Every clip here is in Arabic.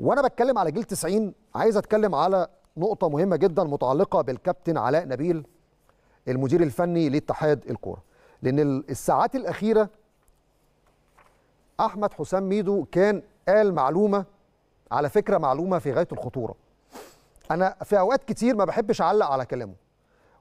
وانا بتكلم على جيل 90 عايز اتكلم على نقطه مهمه جدا متعلقه بالكابتن علاء نبيل المدير الفني لاتحاد الكوره لان الساعات الاخيره احمد حسام ميدو كان قال معلومه على فكره معلومه في غايه الخطوره انا في اوقات كتير ما بحبش اعلق على كلامه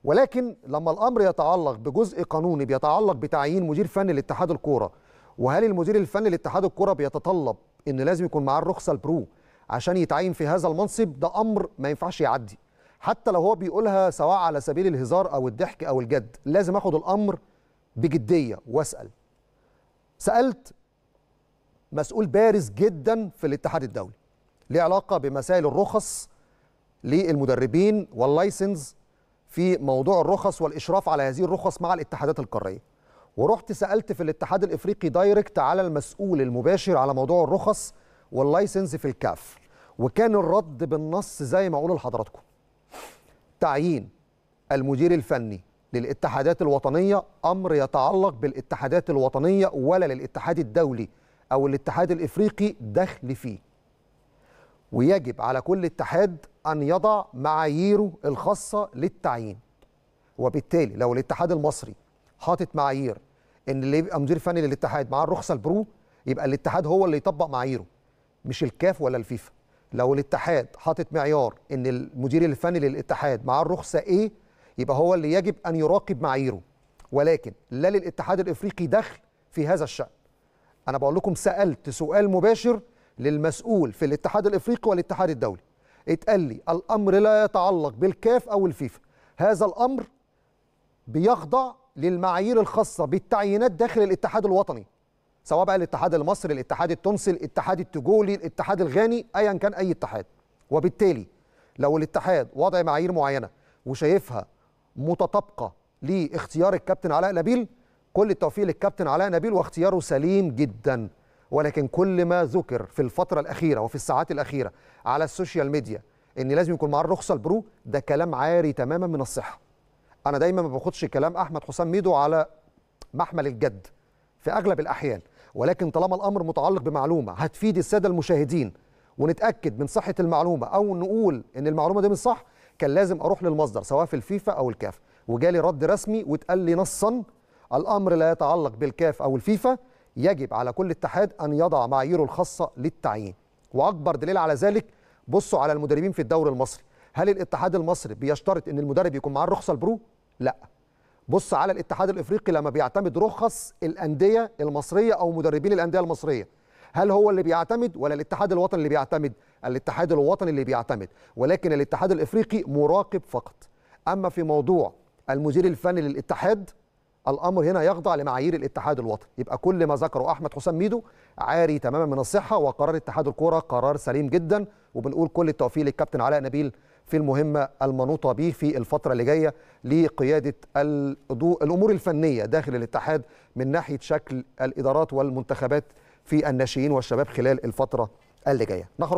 ولكن لما الامر يتعلق بجزء قانوني بيتعلق بتعيين مدير فني لاتحاد الكوره وهل المدير الفني لاتحاد الكوره بيتطلب ان لازم يكون معاه الرخصه البرو عشان يتعين في هذا المنصب ده امر ما ينفعش يعدي حتى لو هو بيقولها سواء على سبيل الهزار او الضحك او الجد لازم اخد الامر بجديه واسال سالت مسؤول بارز جدا في الاتحاد الدولي ليه علاقه بمسائل الرخص للمدربين واللايسنز في موضوع الرخص والاشراف على هذه الرخص مع الاتحادات القاريه ورحت سالت في الاتحاد الافريقي دايركت على المسؤول المباشر على موضوع الرخص واللايسنس في الكاف وكان الرد بالنص زي ما اقول لحضراتكم تعيين المدير الفني للاتحادات الوطنيه امر يتعلق بالاتحادات الوطنيه ولا للاتحاد الدولي او الاتحاد الافريقي دخل فيه ويجب على كل اتحاد ان يضع معاييره الخاصه للتعيين وبالتالي لو الاتحاد المصري حاطط معايير ان اللي يبقى مدير فني للاتحاد معاه الرخصه البرو يبقى الاتحاد هو اللي يطبق معاييره مش الكاف ولا الفيفا لو الاتحاد حاطط معيار ان المدير الفني للاتحاد معاه الرخصه ايه يبقى هو اللي يجب ان يراقب معاييره ولكن لا للاتحاد الافريقي دخل في هذا الشان انا بقول لكم سالت سؤال مباشر للمسؤول في الاتحاد الافريقي والاتحاد الدولي اتقال لي الامر لا يتعلق بالكاف او الفيفا هذا الامر بيخضع للمعايير الخاصه بالتعيينات داخل الاتحاد الوطني سواء بقى الاتحاد المصري الاتحاد التونسي الاتحاد التجولي الاتحاد الغاني ايا كان اي اتحاد وبالتالي لو الاتحاد وضع معايير معينه وشايفها متطابقه لاختيار الكابتن علاء نبيل كل التوفيق للكابتن علاء نبيل واختياره سليم جدا ولكن كل ما ذكر في الفتره الاخيره وفي الساعات الاخيره على السوشيال ميديا ان لازم يكون معاه الرخصه البرو ده كلام عاري تماما من الصحه انا دايما ما باخدش كلام احمد حسام ميدو على محمل الجد في اغلب الاحيان ولكن طالما الامر متعلق بمعلومه هتفيد الساده المشاهدين ونتاكد من صحه المعلومه او نقول ان المعلومه دي مش صح كان لازم اروح للمصدر سواء في الفيفا او الكاف وجالي رد رسمي واتقال لي نصا الامر لا يتعلق بالكاف او الفيفا يجب على كل اتحاد ان يضع معاييره الخاصه للتعيين واكبر دليل على ذلك بصوا على المدربين في الدوري المصري هل الاتحاد المصري بيشترط ان المدرب يكون معاه الرخصه البرو لا بص على الاتحاد الافريقي لما بيعتمد رخص الانديه المصريه او مدربين الانديه المصريه هل هو اللي بيعتمد ولا الاتحاد الوطني اللي بيعتمد الاتحاد الوطني اللي بيعتمد ولكن الاتحاد الافريقي مراقب فقط اما في موضوع المدير الفني للاتحاد الامر هنا يخضع لمعايير الاتحاد الوطني يبقى كل ما ذكره احمد حسام ميدو عاري تماما من الصحه وقرار اتحاد الكوره قرار سليم جدا وبنقول كل التوفيق للكابتن علاء نبيل في المهمة المنوطة به في الفترة اللي جاية لقيادة الأمور الفنية داخل الاتحاد من ناحية شكل الإدارات والمنتخبات في الناشئين والشباب خلال الفترة اللي جاية نخرج